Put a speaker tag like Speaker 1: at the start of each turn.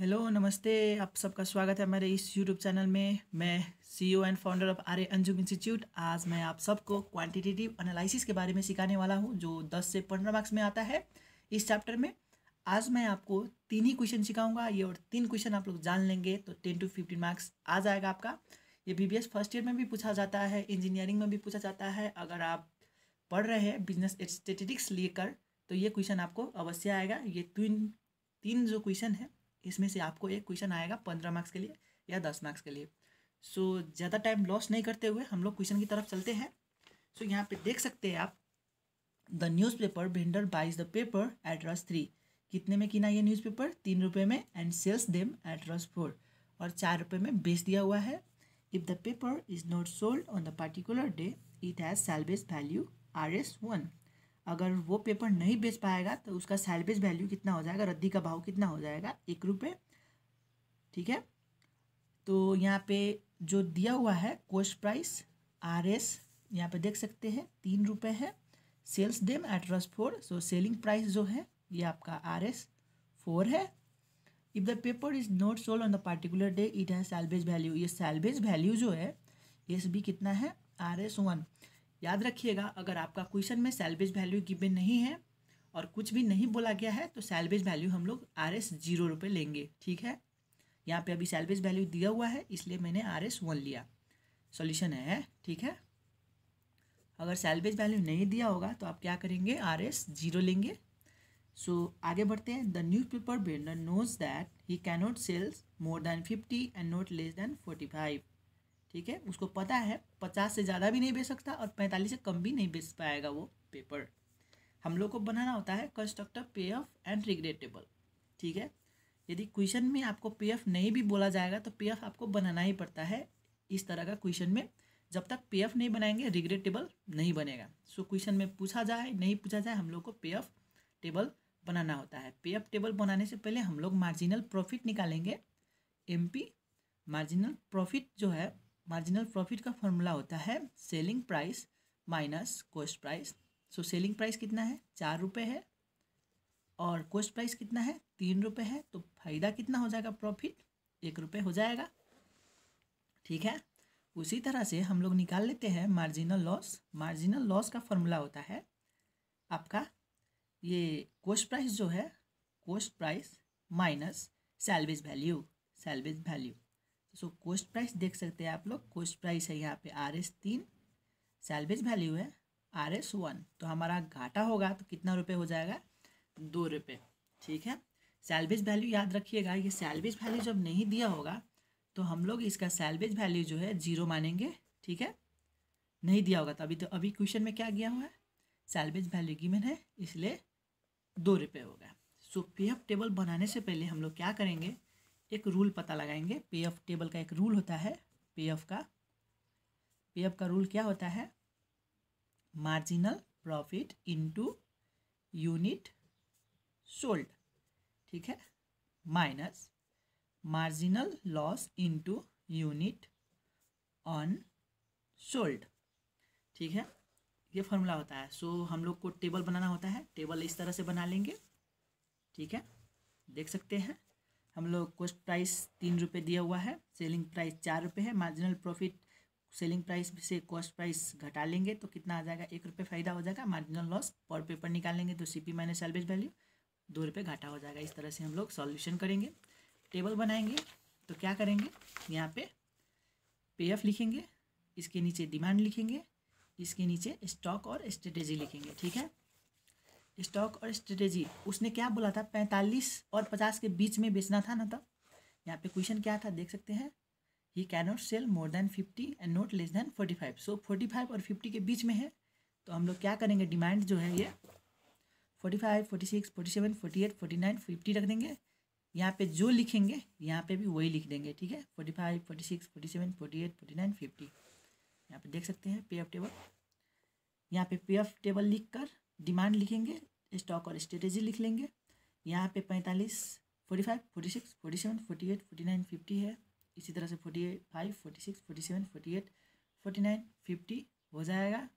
Speaker 1: hello नमस्ते आप सबका स्वागत है हमारे इस यूट्यूब चैनल में मैं CEO and founder of Arya Anjum institute आज मैं आप सबको क्वांटिटेटिव एनालिसिस के बारे में सिखाने वाला हूं जो 10 से 15 मार्क्स में आता है इस चैप्टर में आज मैं आपको तीन ही क्वेश्चन सिखाऊंगा ये और तीन क्वेश्चन आप लोग जान लेंगे तो टेन टू फिफ्टीन मार्क्स आ जाएगा आपका ये बी फर्स्ट ईयर में भी पूछा जाता है इंजीनियरिंग में भी पूछा जाता है अगर आप पढ़ रहे हैं बिजनेस स्टेटिटिक्स लेकर तो ये क्वेश्चन आपको अवश्य आएगा ये तीन तीन जो क्वेश्चन है इसमें से आपको एक क्वेश्चन आएगा पंद्रह मार्क्स के लिए या दस मार्क्स के लिए सो so, ज़्यादा टाइम लॉस नहीं करते हुए हम लोग क्वेश्चन की तरफ चलते हैं सो so, यहाँ पे देख सकते हैं आप the newspaper vendor buys the paper at rs three कितने में किना ये न्यूज़ पेपर तीन रुपये में and sells them at rs four और चार रुपये में बेच दिया हुआ है if the paper is not sold on the particular day it has salvage value R S one अगर वो पेपर नहीं बेच पाएगा तो उसका सैलबेज वैल्यू कितना हो जाएगा रद्दी का भाव कितना हो जाएगा एक रुपये ठीक है तो यहाँ पे जो दिया हुआ है कोस्ट प्राइस आर एस यहाँ पर देख सकते हैं तीन रुपये है sells them at rs four so selling price जो है ये आपका आर एस फोर है if the paper is not sold on the particular day it has salvage value ये सैलबेज वैल्यू जो है एस बी कितना है आर एस वन याद रखिएगा अगर आपका क्वेश्चन में सैलवेज वैल्यू गिवन नहीं है और कुछ भी नहीं बोला गया है तो सैलवेज वैल्यू हम लोग आर एस जीरो रुपये लेंगे ठीक है यहाँ पे अभी सैलवेज वैल्यू दिया हुआ है इसलिए मैंने आर एस वन लिया सॉल्यूशन है ठीक है अगर सैलवेज वैल्यू नहीं दिया होगा तो आप क्या करेंगे आर एस जीरो लेंगे सो so, आगे बढ़ते हैं the newspaper builder knows that he cannot sells more than fifty and not less than forty five ठीक है उसको पता है पचास से ज़्यादा भी नहीं बेच सकता और पैंतालीस से कम भी नहीं बेच पाएगा वो पेपर हम लोग को बनाना होता है कंस्ट्रक्टर पे ऑफ एंड रिग्रेटेबल ठीक है यदि क्वेश्चन में आपको पे ऑफ नहीं भी बोला जाएगा तो पे ऑफ आपको बनाना ही पड़ता है इस तरह का क्वेश्चन में जब तक पे ऑफ नहीं बनाएंगे रिग्रेटेबल नहीं बनेगा सो so, क्वेश्चन में पूछा जाए नहीं पूछा जाए हम लोग को पे ऑफ टेबल बनाना होता है पे ऑफ टेबल बनाने से पहले हम लोग मार्जिनल प्रॉफिट निकालेंगे एमपी मार्जिनल प्रॉफिट जो है मार्जिनल प्रॉफिट का फॉर्मूला होता है selling price minus cost price so selling price कितना है चार रुपये है और कोस्ट प्राइस कितना है तीन रुपये है तो फायदा कितना हो जाएगा प्रॉफिट एक रुपये हो जाएगा ठीक है उसी तरह से हम लोग निकाल लेते हैं मार्जिनल लॉस मार्जिनल लॉस का फॉर्मूला होता है आपका ये कोस्ट प्राइस जो है cost price minus salvage value salvage value so cost price देख सकते हैं आप लोग कोस्ट प्राइस है यहाँ पे आर एस तीन सैलवेज वैल्यू है आर एस वन तो हमारा घाटा होगा तो कितना रुपये हो जाएगा दो रुपये ठीक है सैलवेज वैल्यू याद रखिएगा ये सैलवेज वैल्यू जब नहीं दिया होगा तो हम लोग इसका सैलवेज वैल्यू जो है जीरो मानेंगे ठीक है नहीं दिया होगा तो अभी तो अभी क्वेश्चन में क्या गया हुआ है सैलवेज वैल्यू गिवन है इसलिए दो रुपये होगा सो पी टेबल बनाने से पहले हम लोग क्या करेंगे एक रूल पता लगाएंगे पे ऑफ टेबल का एक रूल होता है पे ऑफ का पे ऑफ का रूल क्या होता है marginal profit into unit sold ठीक है minus marginal loss into unit unsold ठीक है ये फॉर्मूला होता है सो so, हम लोग को टेबल बनाना होता है टेबल इस तरह से बना लेंगे ठीक है देख सकते हैं हम लोग कोस्ट प्राइस तीन रुपये दिया हुआ है सेलिंग प्राइस चार रुपये है मार्जिनल प्रॉफिट सेलिंग प्राइस से कॉस्ट प्राइस घटा लेंगे तो कितना आ जाएगा एक रुपये फायदा हो जाएगा मार्जिनल लॉस पर पेपर निकालेंगे तो C P minus salvage value दो रुपये घाटा हो जाएगा इस तरह से हम लोग सॉल्यूशन करेंगे टेबल बनाएंगे तो क्या करेंगे यहाँ पे पे एफ लिखेंगे इसके नीचे डिमांड लिखेंगे इसके नीचे स्टॉक और स्ट्रेटेजी लिखेंगे ठीक है स्टॉक और स्ट्रेटेजी उसने क्या बोला था पैंतालीस और पचास के बीच में बेचना था ना तो यहाँ पे क्वेश्चन क्या था देख सकते हैं he not sell more than fifty and not less than forty five so forty five और फिफ्टी के बीच में है तो हम लोग क्या करेंगे डिमांड जो है ये forty five forty six forty seven forty eight forty nine fifty रख देंगे यहाँ पे जो लिखेंगे यहाँ पे भी वही लिख देंगे ठीक है forty five forty six forty seven forty eight forty nine fifty यहाँ पे देख सकते हैं पे ऑफ टेबल यहाँ पे पे ऑफ टेबल लिख कर डिमांड लिखेंगे स्टॉक और स्ट्रेटेजी लिख लेंगे यहाँ पे पैंतालीस forty five forty six forty seven forty eight forty nine fifty है इसी तरह से forty eight five forty six forty seven forty eight forty nine fifty हो जाएगा